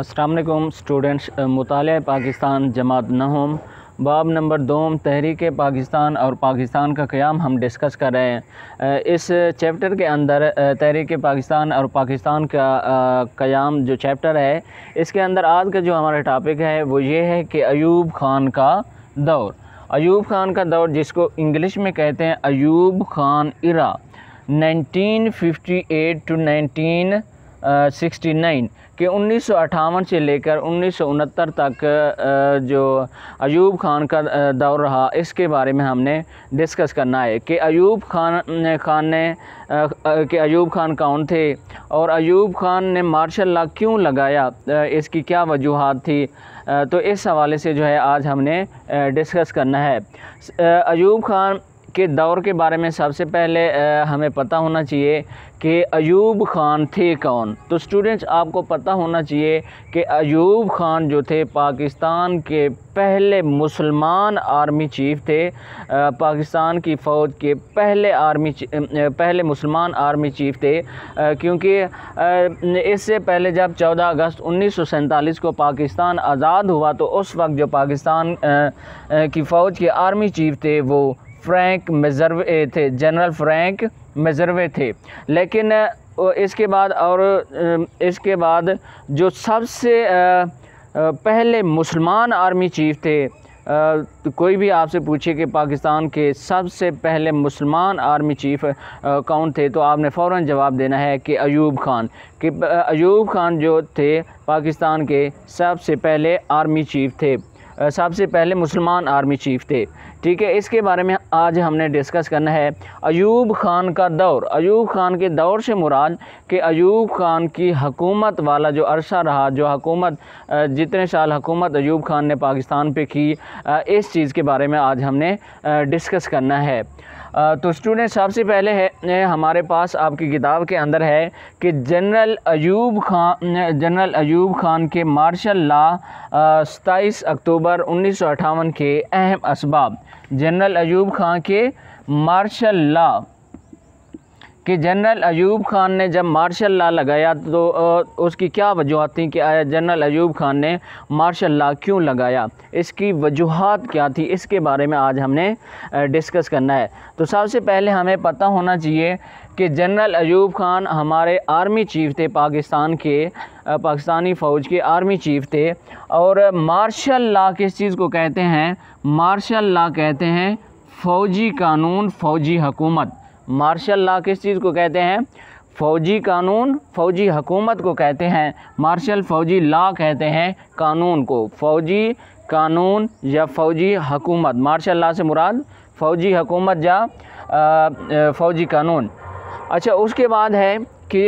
Aslam students मुताल पाकिस्तान जमात नहम बाब नंबर दोम तहरीक पाकिस्तान और पाकिस्तान का क़्याम हम डिस्कस कर रहे हैं इस चैप्टर के अंदर तहरीक पाकिस्तान और पाकिस्तान का क़्याम जो चैप्टर है इसके अंदर आज का जो हमारा टॉपिक है वो ये है कि अयूब खान का दौर अयूब खान का दौर जिसको इंग्लिश में कहते हैं Ayub Khan era eight to nineteen 69 के उन्नीस से लेकर उन्नीस तक जो अयूब खान का दौर रहा इसके बारे में हमने डिस्कस करना है कि अयूब खान खान ने कि अयूब खान कौन थे और अयूब खान ने मार्शल ला क्यों लगाया इसकी क्या वजूहत थी तो इस हवाले से जो है आज हमने डिस्कस करना है अयूब खान के दौर के बारे में सबसे पहले हमें पता होना चाहिए कि अयूब ख़ान थे कौन तो स्टूडेंट्स आपको पता होना चाहिए कि अयूब ख़ान जो थे पाकिस्तान के पहले मुसलमान आर्मी चीफ थे पाकिस्तान की फ़ौज के पहले आर्मी पहले मुसलमान आर्मी चीफ थे क्योंकि इससे पहले जब 14 अगस्त उन्नीस को पाकिस्तान आज़ाद हुआ तो उस वक्त जो पाकिस्तान की फ़ौज के आर्मी चीफ थे वो फ्रैंक मेजरवे थे जनरल फ्रैंक मजरवे थे लेकिन इसके बाद और इसके बाद जो सबसे पहले मुसलमान आर्मी चीफ थे तो कोई भी आपसे पूछे कि पाकिस्तान के सबसे पहले मुसलमान आर्मी चीफ कौन थे तो आपने फ़ौर जवाब देना है कि अयूब खान कि अयूब खान जो थे पाकिस्तान के सबसे पहले आर्मी चीफ थे सबसे पहले मुसलमान आर्मी चीफ थे ठीक है इसके बारे में आज हमने डिस्कस करना है अयूब खान का दौर अयूब खान के दौर से मुराद कि अयूब खान की हकूमत वाला जो अरसा रहा जो हकूमत जितने साल हकूमत अयूब खान ने पाकिस्तान पे की इस चीज़ के बारे में आज हमने डिस्कस करना है तो स्टूडेंट सबसे पहले है हमारे पास आपकी किताब के अंदर है कि जनरल अयूब खान जनरल अयूब खान के मार्शल ला सताईस अक्टूबर उन्नीस के अहम इसबाब जनरल अयूब खान के मार्शल ला कि जनरल अयूब खान ने जब मार्शल ला लगाया तो उसकी क्या वजूहत थी कि आया जनरल अयूब खान ने मार्शल ला क्यों लगाया इसकी वजूहत क्या थी इसके बारे में आज हमने डिस्कस करना है तो सबसे पहले हमें पता होना चाहिए कि जनरल अयूब खान हमारे आर्मी चीफ थे पाकिस्तान के पाकिस्तानी फ़ौज के आर्मी चीफ थे और मार्शल ला किस चीज़ को कहते हैं मार्शल ला कहते हैं फ़ौजी कानून फ़ौजी हुकूमत मार्शल लॉ किस चीज़ को कहते हैं फौजी कानून फौजी हकूमत को कहते हैं मार्शल फौजी लॉ कहते हैं कानून को फौजी कानून या फौजी हकूमत मार्शल लॉ से मुराद फौजी हकूमत या फौजी कानून अच्छा उसके बाद है कि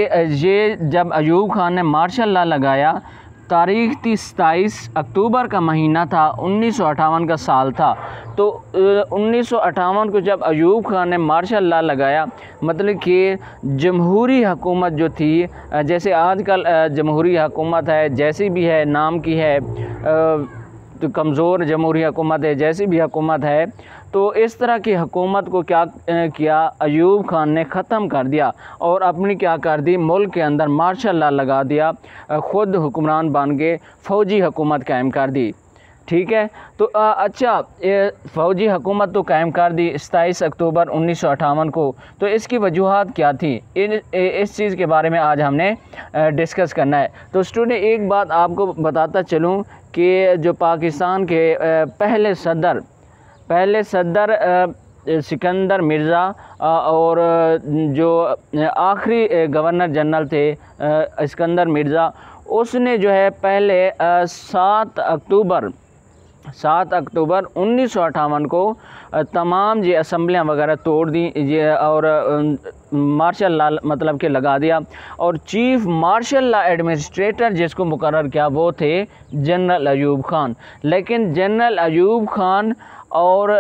ये जब अयूब खान ने मार्शल लॉ लगाया तारीख थी सताईस अक्टूबर का महीना था उन्नीस का साल था तो उन्नीस को जब अयूब खान ने मार्शल ला लगाया मतलब कि जमहूरी हकूमत जो थी जैसे आजकल जमहूरी हकूमत है जैसी भी है नाम की है तो कमज़ोर जमहूरी हकूमत है जैसी भी हकूमत है तो इस तरह की हुकूमत को क्या किया अयूब खान ने ख़त्म कर दिया और अपनी क्या कर दी मुल्क के अंदर मार्शल ला लगा दिया ख़ुद हुक्मरान बन गए फ़ौजी हुकूमत कायम कर दी ठीक है तो आ, अच्छा फ़ौजी हुकूमत तो कायम कर दी सताईस अक्टूबर उन्नीस को तो इसकी वजूहत क्या थी इन इस चीज़ के बारे में आज हमने डिस्कस करना है तो स्टूडेंट एक बात आपको बताता चलूँ कि जो पाकिस्तान के पहले सदर पहले सदर सिकंदर मिर्ज़ा और जो आखिरी गवर्नर जनरल थे सिकंदर मिर्ज़ा उसने जो है पहले सात अक्टूबर सात अक्टूबर उन्नीस को तमाम ये असम्बलियाँ वगैरह तोड़ दी ये और मार्शल ला मतलब के लगा दिया और चीफ मार्शल ला एडमिनिस्ट्रेटर जिसको मुकर किया वो थे जनरल अयूब खान लेकिन जनरल अयूब खान और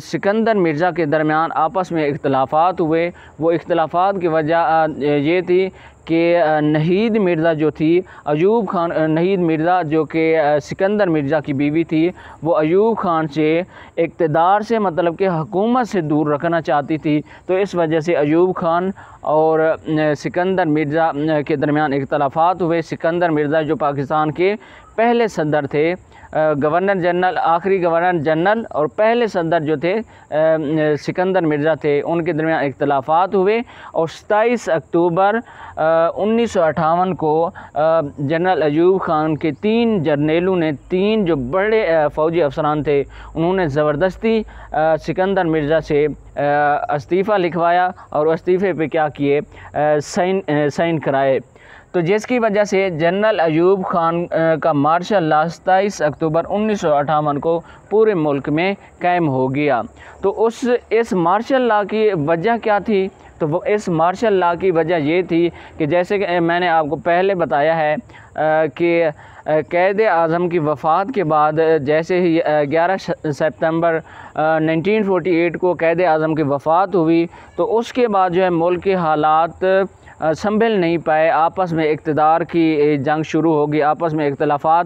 सिकंदर मिर्ज़ा के दरमियान आपस में इख्तलाफात हुए वो इख्तलाफात की वजह ये थी कि नहीद मिर्ज़ा जो थी अयूब खान नहीद मिर्ज़ा जो कि सिकंदर मिर्ज़ा की बीवी थी वो अयूब खान से इकतदार से मतलब कि हकूमत से दूर रखना चाहती थी तो इस वजह से अयूब खान और सिकंदर मिर्ज़ा के दरमियान इख्तलाफात हुए सिकंदर मिर्ज़ा जो पाकिस्तान के पहले सदर थे गवर्नर जनरल आखिरी गवर्नर जनरल और पहले सदर जो थे सिकंदर मिर्ज़ा थे उनके दरमियान इख्तलाफात हुए और सताईस अक्टूबर उन्नीस को जनरल अयूब खान के तीन जर्नेलों ने तीन जो बड़े फ़ौजी अफसरान थे उन्होंने ज़बरदस्ती सिकंदर मिर्ज़ा से इस्तीफ़ा लिखवाया और इस्तीफ़े पे क्या किए साइन साइन कराए तो जिसकी वजह से जनरल अयूब खान का मार्शल ला सताईस अक्टूबर उन्नीस को पूरे मुल्क में कायम हो गया तो उस इस मार्शल ला की वजह क्या थी तो वो इस मार्शल ला की वजह ये थी कि जैसे कि मैंने आपको पहले बताया है कि कैद आज़म की वफ़ात के बाद जैसे ही 11 सितंबर 1948 को कैद आज़म की वफ़ात हुई तो उसके बाद जो है मुल्क के हालात संभल नहीं पाए आपस में इकतदार की जंग शुरू होगी आपस में इख्तलाफा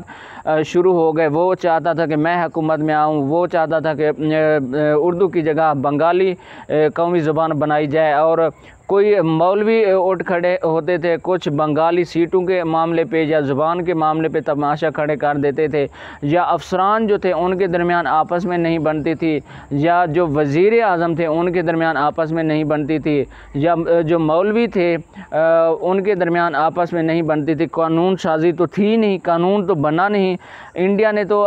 शुरू हो गए वो चाहता था कि मैं हुकूमत में आऊँ वो चाहता था कि उर्दू की जगह बंगाली कौमी ज़ुबान बनाई जाए और कोई मौलवी उठ खड़े होते थे कुछ बंगाली सीटों के मामले पे या ज़ुबान के मामले पे तमाशा खड़े कर देते थे या अफसरान जो थे उनके दरमियान आपस में नहीं बनती थी या जो वज़ी अजम थे उनके दरमियान आपस में नहीं बनती थी या जो मौलवी थे उनके दरमियान आपस में नहीं बनती थी कानून साजी तो थी नहीं कानून तो बना नहीं इंडिया ने तो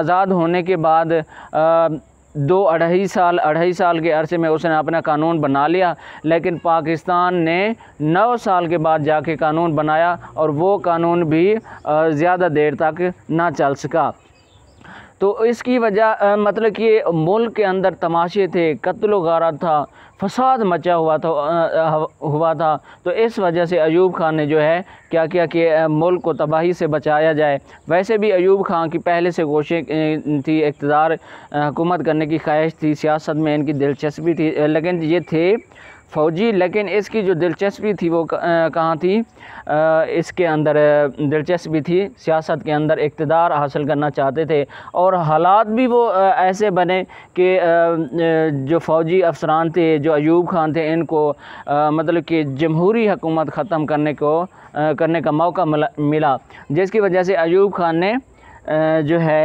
आज़ाद होने के बाद आ, दो अढ़ाई साल अढ़ाई साल के अरसे में उसने अपना कानून बना लिया लेकिन पाकिस्तान ने नौ साल के बाद जाके कानून बनाया और वो कानून भी ज़्यादा देर तक ना चल सका तो इसकी वजह मतलब कि मुल्क के अंदर तमाशे थे कत्ल गारा था फसाद मचा हुआ था हुआ था तो इस वजह से अयूब खान ने जो है क्या किया कि मुल्क को तबाही से बचाया जाए वैसे भी अयूब खान की पहले से कोशिशें थी इकतदार हुकूमत करने की ख्वाहिश थी सियासत में इनकी दिलचस्पी थी लेकिन ये थे फ़ौजी लेकिन इसकी जो दिलचस्पी थी वो कहाँ थी इसके अंदर दिलचस्पी थी सियासत के अंदर इकतदार हासिल करना चाहते थे और हालात भी वो ऐसे बने कि जो फ़ौजी अफसरान थे जो अयूब खान थे इनको मतलब कि जमहूरी हकूमत ख़त्म करने को करने का मौका मिला जिसकी वजह से अयूब खान ने जो है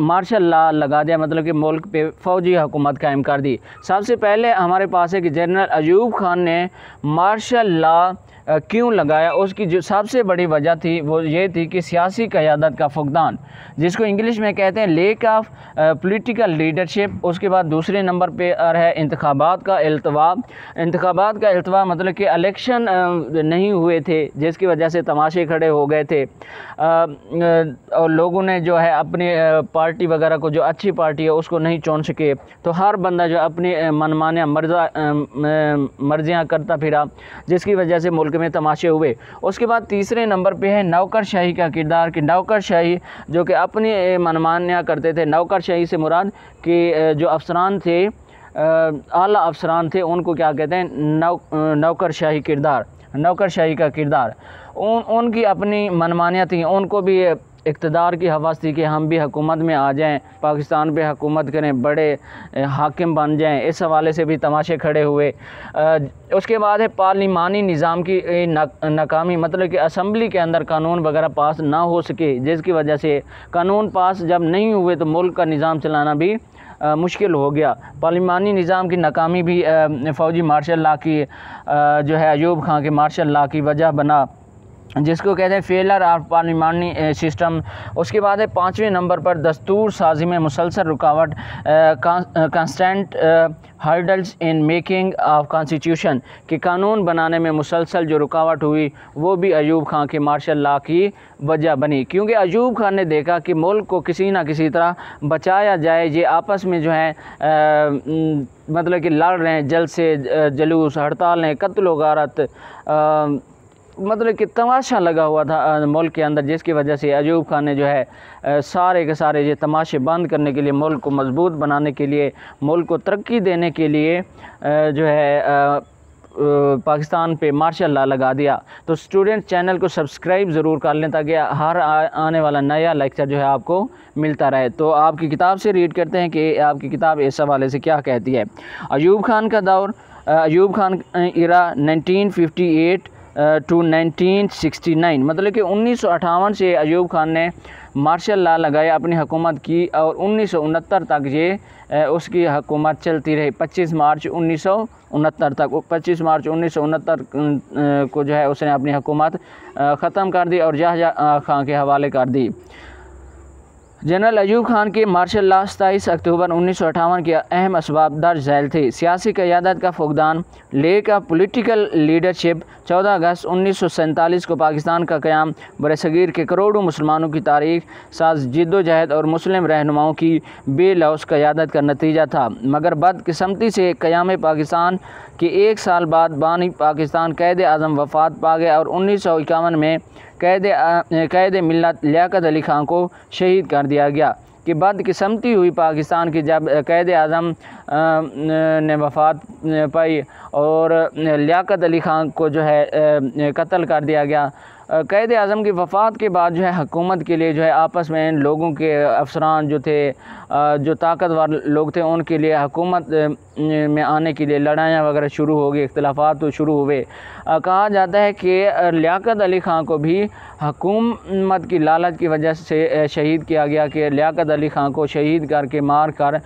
मार्शल ला लगा दिया मतलब कि मुल्क पे फौजी हुकूमत कायम कर दी सबसे पहले हमारे पास है कि जनरल अयूब खान ने मार्शल ला क्यों लगाया उसकी जो सबसे बड़ी वजह थी वो ये थी कि सियासी क़्यादत का फुकदान जिसको इंग्लिश में कहते हैं लेक ऑफ पोलिटिकल लीडरशिप उसके बाद दूसरे नंबर पर है इंतबात का अल्तवा इंतबात का अल्तवा मतलब कि इलेक्शन नहीं हुए थे जिसकी वजह से तमाशे खड़े हो गए थे और लोगों ने जो है अपनी पार्टी वगैरह को जो अच्छी पार्टी है उसको नहीं चुन सके तो हर बंदा जो अपनी मनमाना मर्जा मर्जियाँ करता फिरा जिसकी वजह से मुल्क मुल्क में तमाशे हुए उसके बाद तीसरे नंबर पे है नौकर शाही का किरदार कि नौकर शाही जो कि अपने मनमान्या करते थे नौकर शाही से मुराद कि जो अफसरान थे आला अफसरान थे उनको क्या कहते हैं नौ शाही किरदार नौकर शाही का किरदार उन उनकी अपनी मनमानियाँ थी उनको भी इकतदार की हवा थी कि हम भी हकूमत में आ जाएं पाकिस्तान पे हकूमत करें बड़े हाकिम बन जाएं इस हवाले से भी तमाशे खड़े हुए उसके बाद है पार्लिमानी निज़ाम की नाकामी मतलब कि असम्बली के अंदर कानून वगैरह पास ना हो सके जिसकी वजह से कानून पास जब नहीं हुए तो मुल्क का निज़ाम चलाना भी आ, मुश्किल हो गया पार्लिमानी निज़ाम की नाकामी भी फ़ौजी मार्शल ला की आ, जो है अयूब खां के मार्शल ला की वजह बना जिसको कहते हैं फेलर ऑफ पार्लिमानी सिस्टम उसके बाद है पाँचवें नंबर पर दस्तूर साजी में मुसलसल रुकावट constant hurdles in making of constitution के कानून बनाने में मुसलसल जो रुकावट हुई वो भी अयूब खां के मार्शल ला की वजह बनी क्योंकि अयूब खान ने देखा कि मुल्क को किसी ना किसी तरह बचाया जाए ये आपस में जो है मतलब कि लड़ रहे हैं जल से जलूस हड़ताल हैं कत्ल गारत मतलब कि तमाशा लगा हुआ था मुल्क के अंदर जिसकी वजह से अजूब खान ने जो है सारे के सारे ये तमाशे बंद करने के लिए मुल्क को मजबूत बनाने के लिए मुल्क को तरक्की देने के लिए जो है पाकिस्तान पे मार्शल ला लगा दिया तो स्टूडेंट चैनल को सब्सक्राइब ज़रूर कर लें ताकि हर आने वाला नया लेक्चर जो है आपको मिलता रहे तो आपकी किताब से रीड करते हैं कि आपकी किताब इस हवाले से क्या कहती है अयूब खान का दौर अयूब खान इरा 1958 टू 1969 मतलब कि उन्नीस से अयूब खान ने मार्शल लॉ लगाया अपनी हुकूमत की और उन्नीस तक ये उसकी हुकूमत चलती रही 25 मार्च उन्नीस तक 25 मार्च उन्नीस को जो है उसने अपनी हुकूमत ख़त्म कर दी और जहा खां के हवाले कर दी जनरल अयूब खान के मार्शल ला सताईस अक्टूबर उन्नीस सौ अठावन के अहम इसबाब दर्ज झैल थे सियासी क्यादत का फुकदान ले का पोलिटिकल लीडरशिप चौदह अगस्त उन्नीस सौ सैंतालीस को पाकिस्तान का क्याम बरसगीर के करोड़ों मुसलमानों की तारीख साज जिदोजहद और मुस्लिम रहनुमाओं की बेलौस क्यादत का नतीजा था मगर बदकस्मती से क्याम पाकिस्तान के एक साल बाद बानी पाकिस्तान कैद आज़म वफात पा गया और उन्नीस सौ इक्यावन में कैद कैद मिलत लियाकत अली खां को शहीद कर दिया गया कि बदकस्मती हुई पाकिस्तान की जब कैद आज़म ने वफात पाई और लियाकत अली खां को जो है कत्ल कर दिया गया कैद अज़म की वफ़ात के बाद जो है हकूमत के लिए जो है आपस में इन लोगों के अफसरान जो थे जो ताकतवर लोग थे उनके लिए हकूमत में आने के लिए लड़ाइयाँ वगैरह शुरू हो गई इख्तलाफा तो शुरू हुए कहा जाता है कि लियाकत अली ख़ां को भी हकूमत की लालच की वजह से शहीद किया गया कि लियाकत अली ख़ां को शहीद करके मार कर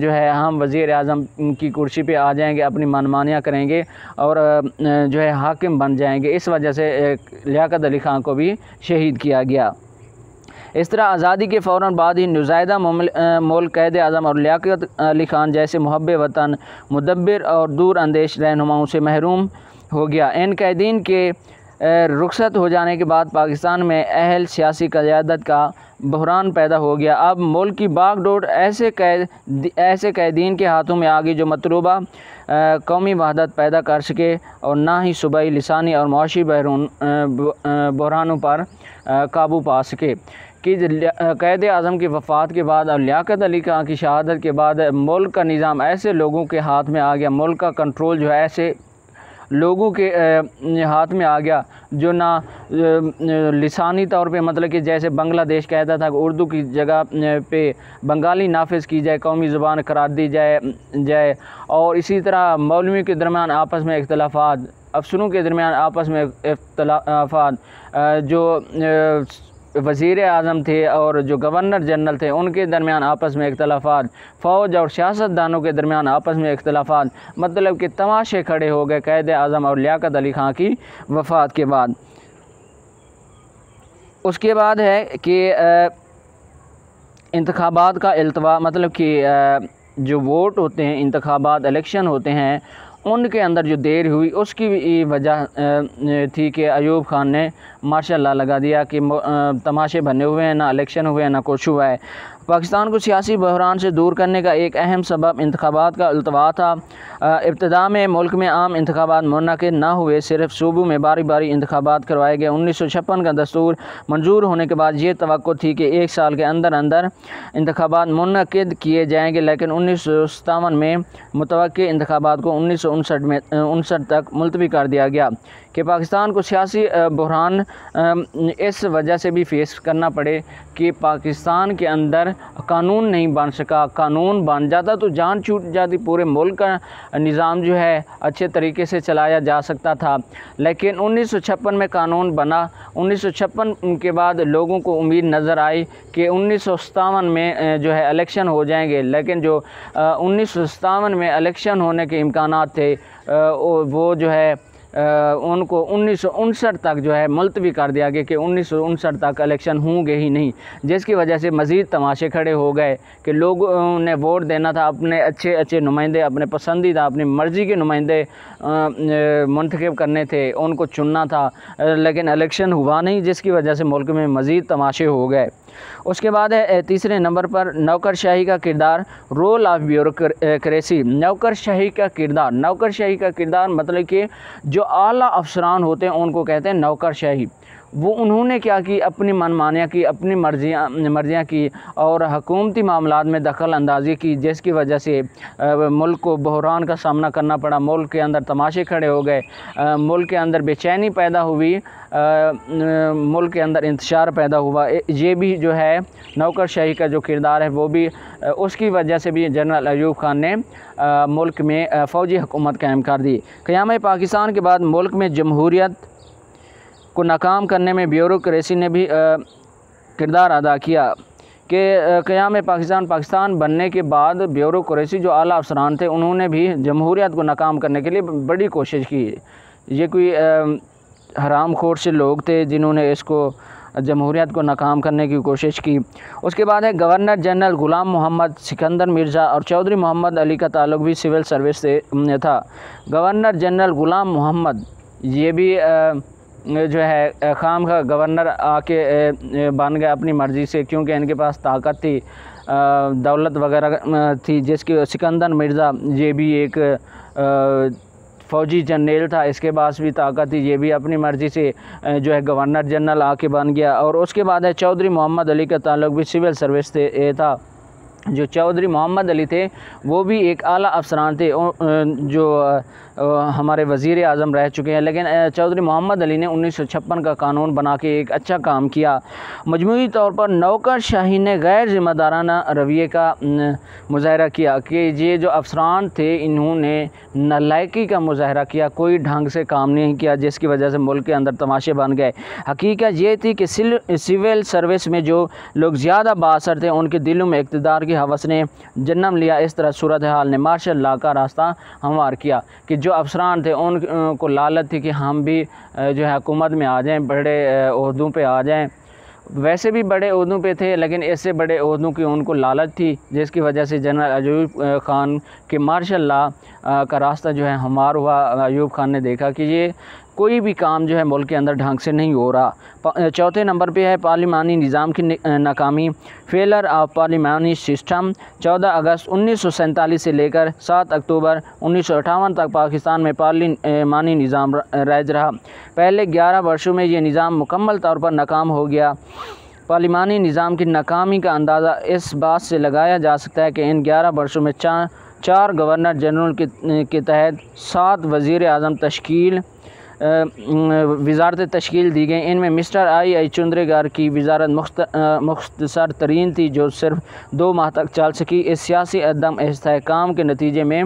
जो है हम वज़ी अजम की कुर्सी पर आ जाएँगे अपनी मनमानियाँ करेंगे और जो है हाकिम बन जाएँगे इस वजह से लियाकत अली खां को भी शहीद किया गया इस तरह आज़ादी के फ़ौर बाद ही नुजायदा मोल कैद अजम और लियाकत अली ख़ान जैसे महब वतन मुदब्बर और दूर अंदेश रहनुमाओं से महरूम हो गया इन कैदीन के रुखसत हो जाने के बाद पाकिस्तान में अहल सियासी क्यादत का बहरान पैदा हो गया अब मुल्क की बागडोर ऐसे कैद ऐसे कैदीन के हाथों में आ गई जो मतलूबा कौमी वहादत पैदा कर सके और ना ही सूबाई लसानी और माशी बहरून बहरानों पर काबू पा सके कि कैद अज़म की वफ़ात के बाद और लियाकत अली खां की शहादत के बाद मुल्क का निज़ाम ऐसे लोगों के हाथ में आ गया मुल्क का कंट्रोल जो है ऐसे लोगों के हाथ में आ गया जो ना लसानी तौर पे मतलब कि जैसे बांग्लादेश कहता था उर्दू की जगह पे बंगाली नाफिज की जाए कौमी ज़ुबान करार दी जाए जाए और इसी तरह मौलवियों के दरमियान आपस में इख्तलाफात अफसरों के दरमियान आपस में अख्तलाफात जो वज़ी अजम थे और जो गवर्नर जनरल थे उनके दरमियान आपस में इख्तलाफा फ़ौज और सियासतदानों के दरमियान आपस में इख्तलाफा मतलब कि तमाशे खड़े हो गए कैद अजम और लियाकत अली खां की वफ़ात के बाद उसके बाद है कि इंतबात का अल्तवा मतलब कि जो वोट होते हैं इंतबात इलेक्शन होते हैं उनके अंदर जो देर हुई उसकी भी वजह थी कि अयूब खान ने माशाल्लाह लगा दिया कि तमाशे बने हुए हैं ना इलेक्शन हुए हैं ना कुछ हुआ है पाकिस्तान को सियासी बहरान से दूर करने का एक अहम सबब इंतबात का अल्तवा था इब्तदा में मुल्क में आम इंतबात मनकद ना हुए सिर्फ सूबों में बारी बारी इंतबात करवाए गए उन्नीस सौ छप्पन का दस्तूर मंजूर होने के बाद ये तो थी कि एक साल के अंदर अंदर इंतबात मुनद किए जाएंगे लेकिन उन्नीस सौ सतावन में मुतव इंतबात को उन्नीस सौ उनसठ में उनसठ तक मुलतवी कर दिया गया कि पाकिस्तान को सियासी बहरान इस वजह से भी फेस करना पड़े कि पाकिस्तान के अंदर कानून नहीं बन सका कानून बन जाता तो जान छूट जाती पूरे मुल्क का निज़ाम जो है अच्छे तरीके से चलाया जा सकता था लेकिन उन्नीस में कानून बना उन्नीस के बाद लोगों को उम्मीद नज़र आई कि उन्नीस में जो है इलेक्शन हो जाएंगे लेकिन जो उन्नीस में इलेक्शन होने के इम्कान थे वो जो है उनको उन्नीस तक जो है मुलतवी कर दिया गया कि उन्नीस तक इलेक्शन होंगे ही नहीं जिसकी वजह से मज़ीद तमाशे खड़े हो गए कि लोगों ने वोट देना था अपने अच्छे अच्छे नुमाइंदे अपने पसंदीदा अपनी मर्ज़ी के नुमाइंदे मंतखब करने थे उनको चुनना था लेकिन इलेक्शन हुआ नहीं जिसकी वजह से मुल्क में मज़ीद तमाशे हो गए उसके बाद है तीसरे नंबर पर नौकरशाही का किरदार रोल ऑफ ब्यूरोसी नौकरशाही का किरदार नौकरशाही का किरदार मतलब कि जो आला अफसरान होते हैं उनको कहते हैं नौकरशाही वो उन्होंने क्या की अपनी मनमानियाँ की अपनी मर्जियाँ मर्जियाँ की और हकूमती मामला में दखल अंदाजी की जिसकी वजह से मुल्क को बहरान का सामना करना पड़ा मुल्क के अंदर तमाशे खड़े हो गए मुल्क के अंदर बेचैनी पैदा हुई मुल्क के अंदर इंतजार पैदा हुआ ये भी जो है नौकरशाही का जो किरदार है वो भी उसकी वजह से भी जनरल अयूब खान ने मुल्क में फ़ौजी हुकूमत कायम कर दी क़्याम पाकिस्तान के बाद मुल्क में जमहूरियत को नाकाम करने में ब्यूरोसी ने भी किरदार अदा किया कि क़्याम पाकिस्तान पाकिस्तान बनने के बाद ब्यूरोसी जो आला अफसरान थे उन्होंने भी जमहूरियत को नाकाम करने के लिए बड़ी कोशिश की ये कोई हराम खोर से लोग थे जिन्होंने इसको जमहूरियत को नाकाम करने की कोशिश की उसके बाद है गवर्नर जनरल ग़ुलाम मोहम्मद सिकंदर मिर्ज़ा और चौधरी मोहम्मद अली का ताल्लुक भी सिविल सर्विस से था गवर्नर जनरल ग़ुलाम मोहम्मद ये भी आ, जो है खाम का गवर्नर आके बन गया अपनी मर्ज़ी से क्योंकि इनके पास ताकत थी दौलत वगैरह थी जिसके सिकंदर मिर्ज़ा ये भी एक फ़ौजी जनरल था इसके पास भी ताकत थी ये भी अपनी मर्ज़ी से जो है गवर्नर जनरल आके बन गया और उसके बाद है चौधरी मोहम्मद अली का ताल्लुक भी सिविल सर्विस से था जो चौधरी मोहम्मद अली थे वो भी एक आला अफसरान थे जो हमारे वज़ी अजम रह चुके हैं लेकिन चौधरी मोहम्मद अली ने उन्नीस का कानून बना के एक अच्छा काम किया मजमू तौर पर नौकर शाही ने गैर ज़िम्मेदाराना रवैये का मुजाहरा किया कि ये जो अफसरान थे इन्होंने नलायकी का मुजाहरा किया कोई ढंग से काम नहीं किया जिसकी वजह से मुल्क के अंदर तमाशे बन गए हकीकत ये थी कि सिविल सर्विस में जो लोग ज़्यादा बासर थे उनके दिलों में इकतदार की हवस ने जन्म लिया इस तरह सूरत हाल ने मार्शल ला का रास्ता हमवार किया कि जो अफसरान थे उनको लालत थी कि हम भी जो है हुकूमत में आ जाएँ बड़े उहदों पर आ जाएँ वैसे भी बड़े उहदों पे थे लेकिन ऐसे बड़े उहदों की उनको लालच थी जिसकी वजह से जनरल अयूब ख़ान के मार्शल ला का रास्ता जो है हमार हुआ अयूब ख़ान ने देखा कि ये कोई भी काम जो है मुल्क के अंदर ढंग से नहीं हो रहा चौथे नंबर पे है पार्लिमानी निज़ाम की नाकामी फेलर ऑफ पार्लिमानी सिस्टम 14 अगस्त उन्नीस से लेकर 7 अक्टूबर उन्नीस तक पाकिस्तान में पार्लिमानी निज़ाम राइज रहा पहले 11 वर्षों में ये निज़ाम मुकम्मल तौर पर नाकाम हो गया पार्लिमानी निज़ाम की नाकामी का अंदाज़ा इस बात से लगाया जा सकता है कि इन ग्यारह वर्षों में चार चार गवर्नर जनरल के, के तहत सात वज़ी अजम तश्कील वजारत तश्ील दी गई इनमें मिस्टर आई आई चंद्रेगार की वजारत मुख्तसर तरीन थी जो सिर्फ दो माह तक चल सकी इस सियासी अदम इसकाम के नतीजे में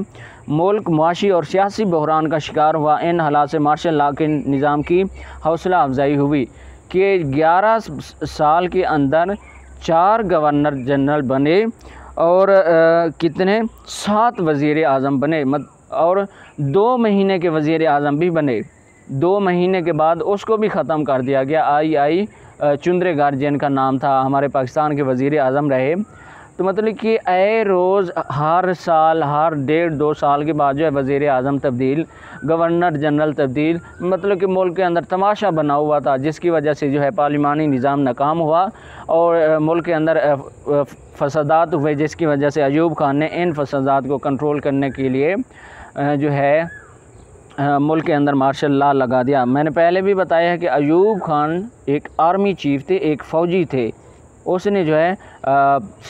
मुल्क मुआशी और सियासी बहरान का शिकार हुआ इन हालात से मार्शल ला के निज़ाम की हौसला अफजाई हुई कि ग्यारह साल के अंदर चार गवर्नर जनरल बने और आ, कितने सात वज़ी अजम बने मत और दो महीने के वज़ी अजम भी बने दो महीने के बाद उसको भी ख़त्म कर दिया गया आई आई चुंद्रे गार्जियन का नाम था हमारे पाकिस्तान के वज़ी अजम रहे तो मतलब कि आए रोज़ हर साल हर डेढ़ दो साल के बाद जो है वज़ी अजम तब्दील गवर्नर जनरल तब्दील मतलब कि मुल्क के अंदर तमाशा बना हुआ था जिसकी वजह से जो है पार्लिमानी निज़ाम नाकाम हुआ और मुल्क के अंदर फसादात हुए जिसकी वजह से अयूब खान ने इन फसादात को कंट्रोल करने के लिए जो है मुल्क के अंदर मार्शल ला लगा दिया मैंने पहले भी बताया है कि अयूब खान एक आर्मी चीफ थे एक फ़ौजी थे उसने जो है आ,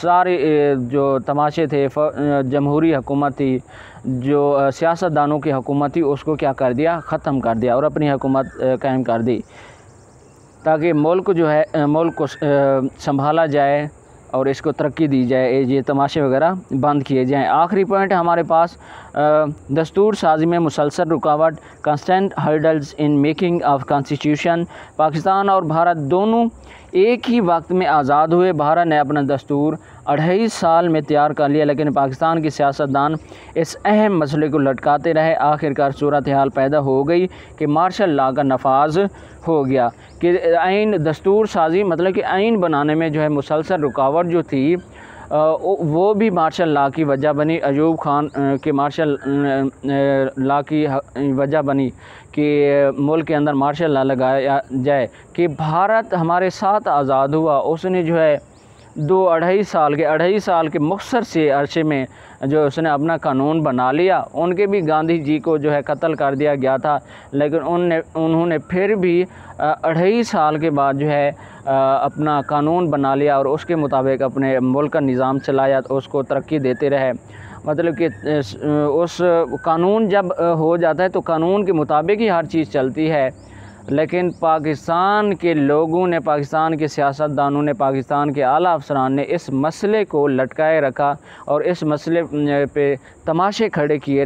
सारे जो तमाशे थे जमहूरी हुकूमत थी जो सियासतदानों की हुकूमत थी उसको क्या कर दिया ख़त्म कर दिया और अपनी हुकूमत कायम कर दी ताकि मुल्क जो है मुल्क को संभाला जाए और इसको तरक्की दी जाए ये तमाशे वगैरह बंद किए जाएँ आखिरी पॉइंट हमारे पास दस्तूर साजी में मुसलसल रुकावट constant hurdles in making of constitution Pakistan और भारत दोनों एक ही वक्त में आज़ाद हुए भारत ने अपना दस्तूर अढ़ाई साल में तैयार कर लिया लेकिन पाकिस्तान के सियासतदान इस अहम मसले को लटकाते रहे आखिरकार सूरत हाल पैदा हो गई कि मार्शल ला का नफाज हो गया कि आइन दस्तूर साजी मतलब कि आइन बनाने में जो है मुसलसल रुकावट जो थी वो भी मार्शल ला की वजह बनी अयूब खान के मार्शल ला की वजह बनी कि मुल्क के अंदर मार्शल ला लगाया जाए कि भारत हमारे साथ आज़ाद हुआ उसने जो है दो अढ़ाई साल के अढ़ाई साल के मुख्तर से अरसे में जो उसने अपना कानून बना लिया उनके भी गांधी जी को जो है कत्ल कर दिया गया था लेकिन उनने उन्होंने फिर भी अढ़ाई साल के बाद जो है अपना कानून बना लिया और उसके मुताबिक अपने मुल्क का निज़ाम चलाया तो उसको तरक्की देते रहे मतलब कि उस कानून जब हो जाता है तो कानून के मुताबिक ही हर चीज़ चलती है लेकिन पाकिस्तान के लोगों ने पाकिस्तान के सियासतदानों ने पाकिस्तान के आला अफसरान ने इस मसले को लटकाए रखा और इस मसले पे तमाशे खड़े किए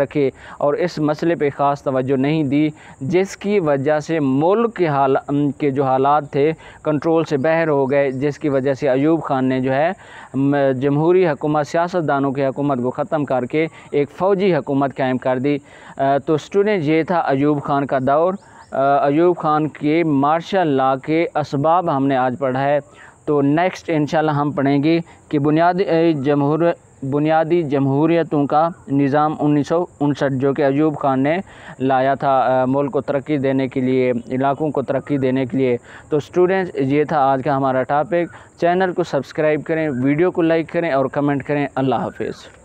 रखे और इस मसले पे ख़ास तवज्जो नहीं दी जिसकी वजह से मुल्क के हाल के जो हालात थे कंट्रोल से बहर हो गए जिसकी वजह से अयूब ख़ान ने जो है जमहूरी हकूमत सियासतदानों की हकूमत को ख़त्म करके एक फ़ौजी हकूमत कायम कर दी तो स्टूडेंट ये था अयूब ख़ान का दौर अयूब ख़ान के मार्शल ला के इसबाब हमने आज पढ़ा है तो नेक्स्ट इंशाल्लाह हम पढ़ेंगे कि बुनियादी जमहूर बुनियादी जमहूरीतों का निज़ाम उन्नीस जो कि अयूब ख़ान ने लाया था मुल्क को तरक्की देने के लिए इलाकों को तरक्की देने के लिए तो स्टूडेंट्स ये था आज का हमारा टॉपिक चैनल को सब्सक्राइब करें वीडियो को लाइक करें और कमेंट करें अल्लाह हाफिज़